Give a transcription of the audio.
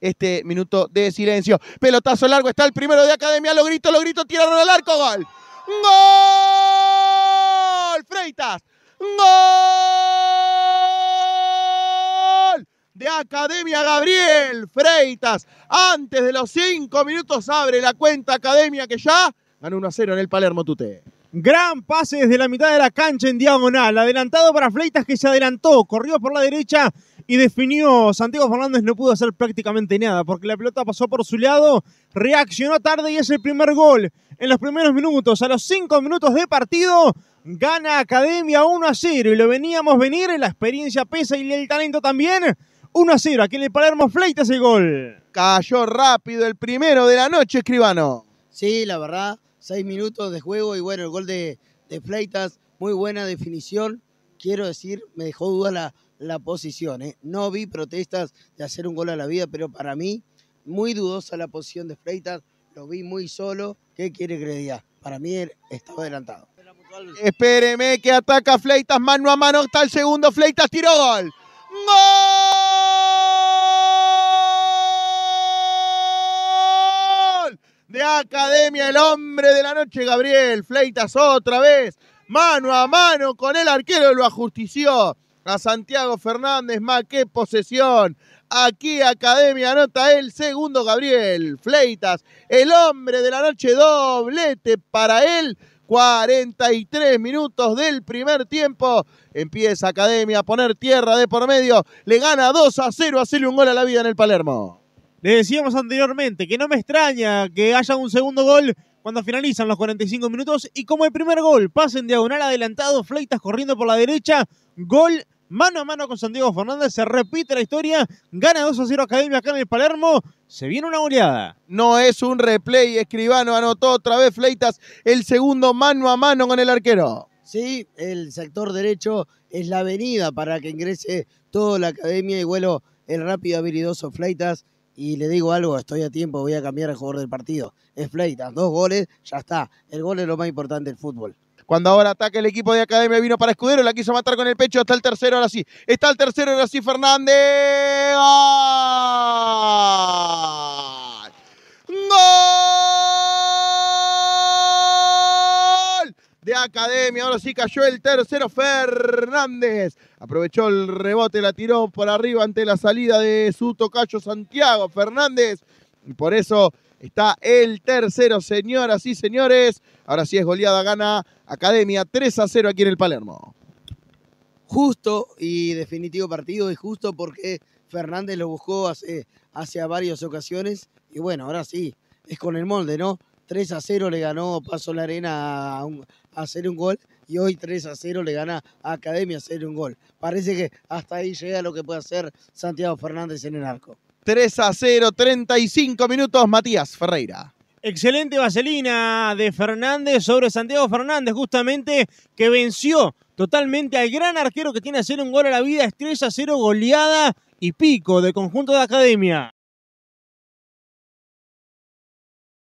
este minuto de silencio. Pelotazo largo, está el primero de Academia, lo grito, lo grito, tiraron al arco, gol. ¡Gol! Freitas. ¡Gol! De Academia Gabriel Freitas. Antes de los cinco minutos abre la cuenta Academia que ya ganó 1 a 0 en el Palermo Tute. Gran pase desde la mitad de la cancha en diagonal. Adelantado para Fleitas que se adelantó, corrió por la derecha y definió. Santiago Fernández no pudo hacer prácticamente nada porque la pelota pasó por su lado, reaccionó tarde y es el primer gol. En los primeros minutos, a los cinco minutos de partido, gana Academia 1 a 0 y lo veníamos venir. La experiencia pesa y el talento también. 1 a 0, aquí en el Palermo Fleitas el gol. Cayó rápido el primero de la noche, escribano. Sí, la verdad seis minutos de juego y bueno, el gol de, Fleitas, muy buena definición. Quiero decir, me dejó duda la, la posición. ¿eh? No vi protestas de hacer un gol a la vida, pero para mí, muy dudosa la posición de Fleitas, Lo vi muy solo. ¿Qué quiere Gredia? Para mí estaba adelantado. Espéreme que ataca Fleitas mano a mano. Está el segundo. Fleitas tiró gol. ¡Gol! academia, el hombre de la noche, Gabriel Fleitas, otra vez, mano a mano con el arquero, lo ajustició a Santiago Fernández, ma qué posesión. Aquí Academia anota el segundo Gabriel Fleitas, el hombre de la noche, doblete para él. 43 minutos del primer tiempo. Empieza Academia a poner tierra de por medio. Le gana 2 a 0, hacerle un gol a la vida en el Palermo. Le decíamos anteriormente que no me extraña que haya un segundo gol cuando finalizan los 45 minutos y como el primer gol, pasa en diagonal adelantado, Fleitas corriendo por la derecha, gol mano a mano con Santiago Fernández, se repite la historia, gana 2 a 0 Academia acá en el Palermo, se viene una goleada. No es un replay, Escribano anotó otra vez Fleitas el segundo mano a mano con el arquero. Sí, el sector derecho es la avenida para que ingrese toda la academia y vuelo el rápido habilidoso Fleitas y le digo algo, estoy a tiempo, voy a cambiar el jugador del partido. Es Fleitas, dos goles, ya está. El gol es lo más importante del fútbol. Cuando ahora ataca el equipo de Academia vino para Escudero, la quiso matar con el pecho, hasta el tercero, ahora sí. Está el tercero, ahora sí Fernández. No. de Academia. Ahora sí cayó el tercero Fernández. Aprovechó el rebote, la tiró por arriba ante la salida de su tocayo Santiago Fernández. Y por eso está el tercero, señoras y señores. Ahora sí es goleada, gana Academia 3 a 0 aquí en el Palermo. Justo y definitivo partido, y justo porque Fernández lo buscó hace, hacia varias ocasiones. Y bueno, ahora sí, es con el molde, ¿no? 3 a 0 le ganó Paso la Arena a, hacer un gol y hoy 3 a 0 le gana a Academia a hacer un gol. Parece que hasta ahí llega lo que puede hacer Santiago Fernández en el arco. 3 a 0, 35 minutos, Matías Ferreira. Excelente vaselina de Fernández sobre Santiago Fernández, justamente que venció totalmente al gran arquero que tiene a hacer un gol a la vida, 3 a 0, goleada y pico de conjunto de academia.